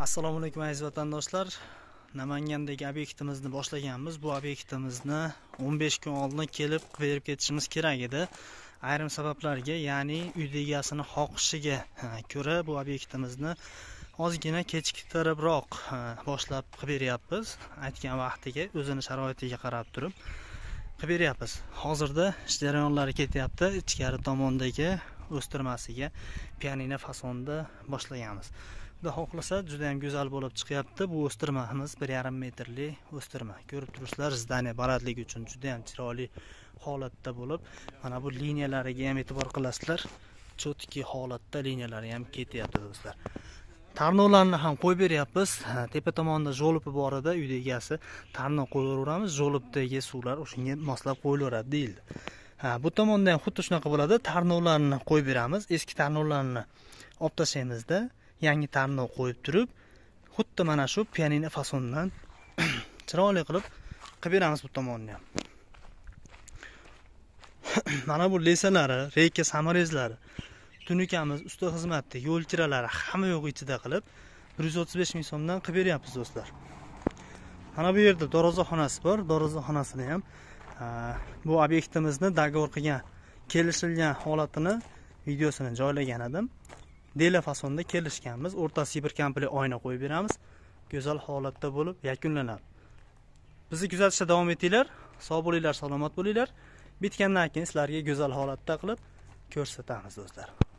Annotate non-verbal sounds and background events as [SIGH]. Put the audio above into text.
assalomu alaykum aziz vatandoshlar namangandagi obyektimizni boshlaganmiz bu obyektimizni 15 kun oldin kelib berib ketishimiz kerak edi ayrim sabablarga ya'ni uy egasini xohishiga ko'ra bu obyektimizni ozgina kechiktiribroq boshlab qilib beryapmiz aytgan vaqtiga o'zini sharoitiga qarab turib qilib beryapmiz hozirda ish jarayonlari ketyapti ichkari tomondagi o'stirmasiga pianino fasonda boshlaganmiz xudo xohlasa juda ham go'zal bo'lib chiqyapti bu o'stirmamiz bir yarim metrli o'stirma ko'rib turibsizlar zdaniya balandligi uchun juda ham chiroyli holatda bo'lib mana bu liniyalariga ham e'tibor qilasizlar cho'tki holatda liniyalari ham ketyapti do'stlar tarnovlarni ham qo'yib beryapmiz tepa tomonda jolupi bor edi uyni egasi tarnov qo'yaveramiz jolupdagi suvlar o'shanga moslab qo'yilaveradi deyildi ha bu tomonda ham xuddi shunaqa bo'ladi tarnovlarni qo'yib beramiz eski tarnovlarni olib tashlaymizda yangi tarnov qo'yib turib xuddi mana shu pianino fasonidan [CLEARS THROAT] chiroyli qilib qilib beramiz bu tomonini ham [CLEARS THROAT] mana bu lesalari reyka samarezlari tunikamiz usta xizmatda yo'l kiralari hamma yo'q ichida qilib bir yuz o'ttiz besh ming so'mdan qilib beryapmiz do'stlar mana bu yerda xonasi bor xonasini ham e, bu obyektimizni договор qilgan kelishilgan holatini videosini joylagan edim dela fasonda kelishganmiz o'rtasiga bir kampli oyna qo'yib beramiz go'zal holatda bo'lib yakunlanadi bizni kuzatishda davom etinglar sog' bo'linglar salomat bo'linglar bitgandan keyin sizlarga go'zal holatda qilib ko'rsatamiz do'stlar